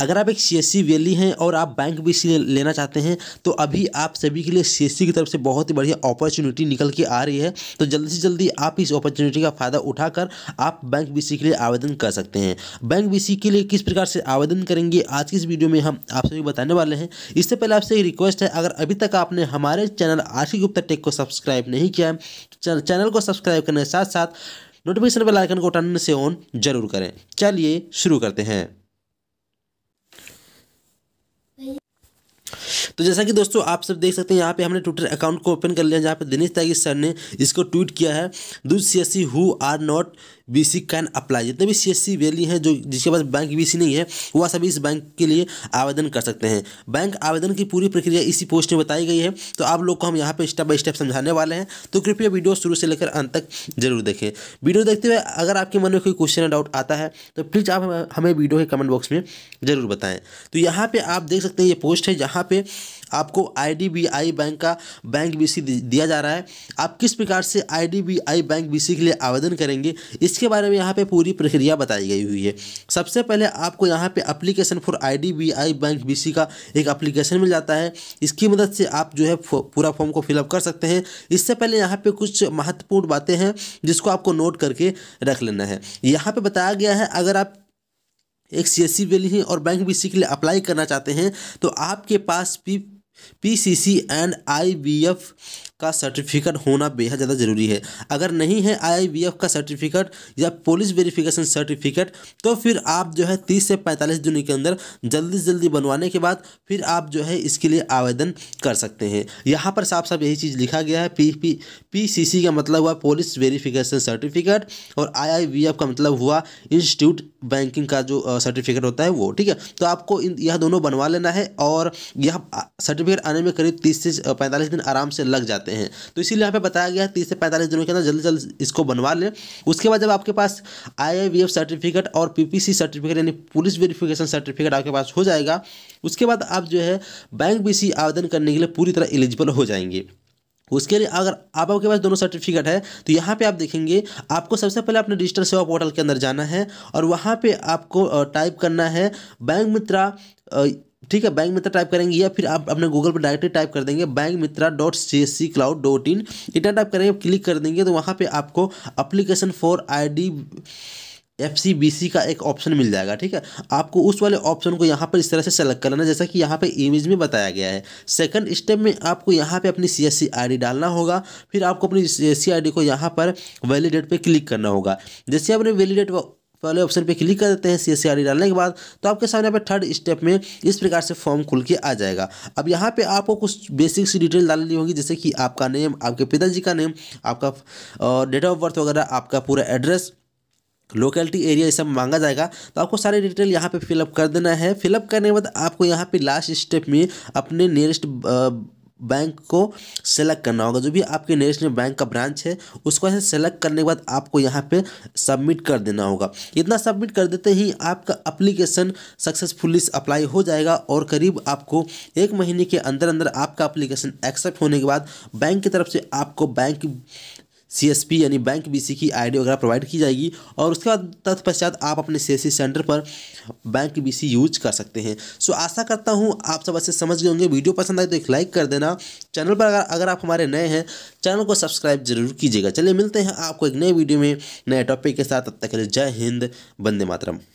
अगर आप एक सी वैली हैं और आप बैंक बी सी लेना चाहते हैं तो अभी आप सभी के लिए सी की तरफ से बहुत ही बढ़िया अपॉर्चुनिटी निकल के आ रही है तो जल्दी से जल्दी आप इस अपॉर्चुनिटी का फ़ायदा उठाकर आप बैंक बी के लिए आवेदन कर सकते हैं बैंक बी के लिए किस प्रकार से आवेदन करेंगे आज की इस वीडियो में हम आप सभी बताने वाले हैं इससे पहले आपसे एक रिक्वेस्ट है अगर अभी तक आपने हमारे चैनल आशी गुप्ता टेक को सब्सक्राइब नहीं किया है चैनल को सब्सक्राइब करने के साथ साथ नोटिफिकेशन बेल आइकन को टन से ऑन जरूर करें चलिए शुरू करते हैं तो जैसा कि दोस्तों आप सब देख सकते हैं यहाँ पे हमने ट्विटर अकाउंट को ओपन कर लिया जहाँ पे दिनेश त्यागी सर ने इसको ट्वीट किया है दू C who are not B C can apply जितने भी सी एस सी वैली हैं जो जिसके पास बैंक बी सी नहीं है वह सभी इस बैंक के लिए आवेदन कर सकते हैं बैंक आवेदन की पूरी प्रक्रिया इसी पोस्ट में बताई गई है तो आप लोग को हम यहाँ पे स्टेप बाय स्टेप समझाने वाले हैं तो कृपया वीडियो शुरू से लेकर अंत तक जरूर देखें वीडियो देखते हुए अगर आपके मन में कोई क्वेश्चन या डाउट आता है तो प्लीज़ आप हमें वीडियो के कमेंट बॉक्स में ज़रूर बताएँ तो यहाँ पर आप देख सकते हैं ये पोस्ट है जहाँ पर आपको आई बैंक का बैंक बी दिया जा रहा है आप किस प्रकार से आई बैंक बी के लिए आवेदन करेंगे इसके बारे में यहाँ पर पूरी प्रक्रिया बताई गई हुई है सबसे पहले आपको यहाँ पे application for I bank B का एक अप्लीकेशन मिल जाता है इसकी मदद से आप जो है पूरा फॉर्म को फिलअप कर सकते हैं इससे पहले यहाँ पर कुछ महत्वपूर्ण बातें हैं जिसको आपको नोट करके रख लेना है यहाँ पर बताया गया है अगर आप एक सी वैली हैं और बैंक बी के लिए अप्लाई करना चाहते हैं तो आपके पास P P C C and I B F का सर्टिफिकेट होना बेहद ज़्यादा ज़रूरी है अगर नहीं है आई का सर्टिफिकेट या पुलिस वेरिफिकेशन सर्टिफिकेट तो फिर आप जो है तीस से पैंतालीस दिन के अंदर जल्दी से जल्दी बनवाने के बाद फिर आप जो है इसके लिए आवेदन कर सकते हैं यहाँ पर साफ साफ यही चीज़ लिखा गया है P P P C C का मतलब हुआ पुलिस वेरिफिकेशन सर्टिफिकेट और आई आई वी एफ का मतलब हुआ इंस्टीट्यूट बैंकिंग का जो सर्टिफिकेट होता है वो ठीक है तो आपको इन यह दोनों बनवा लेना है और यह सर्टिफिकेट आने में करीब तीस से पैंतालीस दिन आराम से लग जाते हैं सकते हैं तो इसीलिए यहाँ पे बताया गया तीस से पैंतालीस दिनों के अंदर जल्दी जल्द इसको बनवा लें उसके बाद जब आपके पास आई सर्टिफिकेट और पी सर्टिफिकेट यानी पुलिस वेरिफिकेशन सर्टिफिकेट आपके पास हो जाएगा उसके बाद आप जो है बैंक बी आवेदन करने के लिए पूरी तरह एलिजिबल हो जाएंगे उसके लिए अगर आप आपके पास दोनों सर्टिफिकेट है तो यहाँ पे आप देखेंगे आपको सबसे पहले अपने डिजिटल सेवा पोर्टल के अंदर जाना है और वहाँ पे आपको टाइप करना है बैंक मित्रा ठीक है बैंक मित्र टाइप करेंगे या फिर आप अपने गूगल पर डायरेक्टली टाइप कर देंगे bank Mitra dot C S C cloud dot in इतना टाइप करेंगे क्लिक कर देंगे तो वहाँ पर आपको application for I D F C B C का एक ऑप्शन मिल जाएगा ठीक है आपको उस वाले ऑप्शन को यहाँ पर इस तरह से सेलेक्ट करना जैसा कि यहाँ पे इमेज में बताया गया है सेकंड स्टेप में आपको यहाँ पे अपनी सी एस सी आई डी डालना होगा फिर आपको अपनी सी एस सी आई डी को यहाँ पर वैलिडेट पे क्लिक करना होगा जैसे आपने वैलिडेट वाले ऑप्शन पे क्लिक कर देते हैं सी एस e डालने के बाद तो आपके सामने यहाँ पे थर्ड स्टेप में इस प्रकार से फॉर्म खुल के आ जाएगा अब यहाँ पे आपको कुछ बेसिक सी डिटेल डालनी होगी जैसे कि आपका नेम आपके पिताजी का नेम आपका डेट ऑफ बर्थ वगैरह आपका पूरा एड्रेस लोकेलिटी एरिया ये सब मांगा जाएगा तो आपको सारे डिटेल यहाँ पे फिलअप कर देना है फिलअप करने के बाद आपको यहाँ पे लास्ट स्टेप में अपने नियरेस्ट बैंक को सेलेक्ट करना होगा जो भी आपके नेशनल बैंक का ब्रांच है उसको ऐसे सेलेक्ट करने के बाद आपको यहाँ पे सबमिट कर देना होगा इतना सबमिट कर देते ही आपका अप्लीकेशन सक्सेसफुली अप्लाई हो जाएगा और करीब आपको एक महीने के अंदर अंदर आपका अप्लीकेशन एक्सेप्ट होने के बाद बैंक की तरफ से आपको बैंक सी यानी बैंक बीसी की आईडी वगैरह प्रोवाइड की जाएगी और उसके बाद तत्पश्चात आप अपने सी सेंटर पर बैंक बीसी यूज कर सकते हैं सो आशा करता हूँ आप सब अच्छे समझ गए होंगे वीडियो पसंद आए तो एक लाइक कर देना चैनल पर अगर अगर आप हमारे नए हैं चैनल को सब्सक्राइब जरूर कीजिएगा चलिए मिलते हैं आपको एक नए वीडियो में नए टॉपिक के साथ तब तक के लिए जय हिंद बंदे मातरम